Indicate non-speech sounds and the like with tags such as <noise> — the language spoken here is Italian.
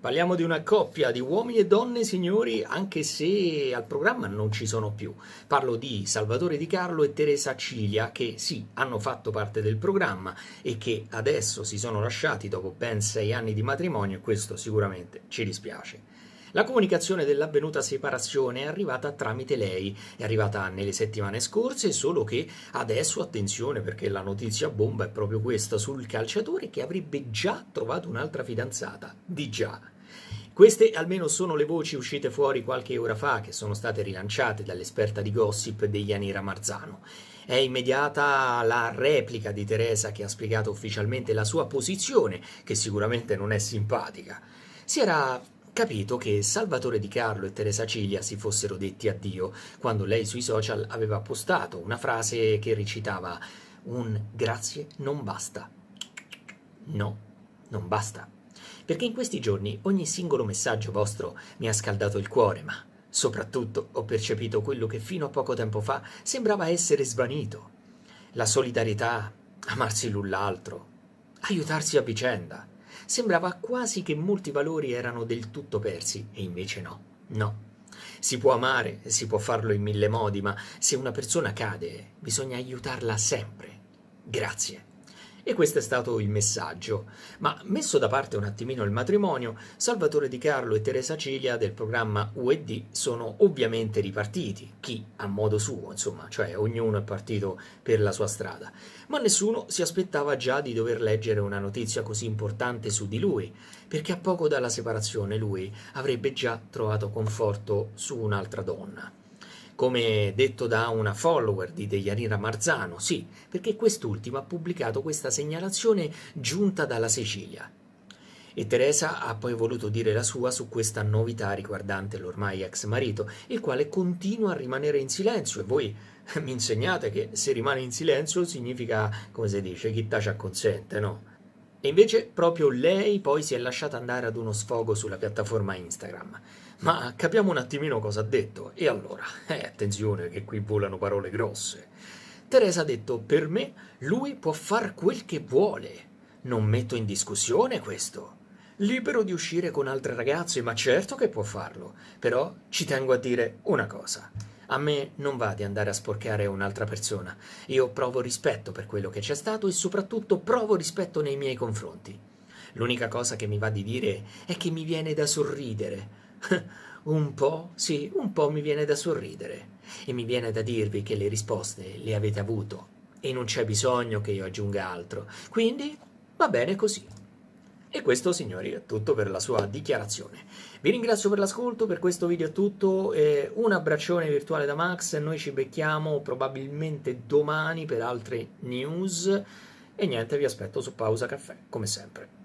Parliamo di una coppia di uomini e donne, signori, anche se al programma non ci sono più. Parlo di Salvatore Di Carlo e Teresa Ciglia, che sì, hanno fatto parte del programma e che adesso si sono lasciati dopo ben sei anni di matrimonio e questo sicuramente ci dispiace. La comunicazione dell'avvenuta separazione è arrivata tramite lei, è arrivata nelle settimane scorse, solo che adesso attenzione perché la notizia bomba è proprio questa sul calciatore che avrebbe già trovato un'altra fidanzata, di già. Queste almeno sono le voci uscite fuori qualche ora fa che sono state rilanciate dall'esperta di gossip Deianira Marzano. È immediata la replica di Teresa che ha spiegato ufficialmente la sua posizione, che sicuramente non è simpatica. Si era capito che Salvatore Di Carlo e Teresa Ciglia si fossero detti addio quando lei sui social aveva postato una frase che recitava un grazie non basta. No, non basta. Perché in questi giorni ogni singolo messaggio vostro mi ha scaldato il cuore, ma soprattutto ho percepito quello che fino a poco tempo fa sembrava essere svanito. La solidarietà, amarsi l'un l'altro, aiutarsi a vicenda Sembrava quasi che molti valori erano del tutto persi, e invece no. No. Si può amare, si può farlo in mille modi, ma se una persona cade, bisogna aiutarla sempre. Grazie. E questo è stato il messaggio. Ma messo da parte un attimino il matrimonio, Salvatore Di Carlo e Teresa Cilia del programma UED sono ovviamente ripartiti, chi a modo suo, insomma, cioè ognuno è partito per la sua strada. Ma nessuno si aspettava già di dover leggere una notizia così importante su di lui, perché a poco dalla separazione lui avrebbe già trovato conforto su un'altra donna come detto da una follower di Deianira Marzano, sì, perché quest'ultima ha pubblicato questa segnalazione giunta dalla Sicilia. E Teresa ha poi voluto dire la sua su questa novità riguardante l'ormai ex marito, il quale continua a rimanere in silenzio e voi <laughs> mi insegnate che se rimane in silenzio significa, come si dice, chi tace acconsente, no? E invece proprio lei poi si è lasciata andare ad uno sfogo sulla piattaforma Instagram. Ma capiamo un attimino cosa ha detto. E allora, eh, attenzione che qui volano parole grosse. Teresa ha detto, per me lui può far quel che vuole. Non metto in discussione questo. Libero di uscire con altre ragazze, ma certo che può farlo. Però ci tengo a dire una cosa. A me non va di andare a sporcare un'altra persona. Io provo rispetto per quello che c'è stato e soprattutto provo rispetto nei miei confronti. L'unica cosa che mi va di dire è che mi viene da sorridere. <laughs> un po', sì, un po' mi viene da sorridere. E mi viene da dirvi che le risposte le avete avuto e non c'è bisogno che io aggiunga altro. Quindi va bene così. E questo, signori, è tutto per la sua dichiarazione. Vi ringrazio per l'ascolto, per questo video è tutto. Eh, un abbraccione virtuale da Max, noi ci becchiamo probabilmente domani per altre news. E niente, vi aspetto su Pausa Caffè, come sempre.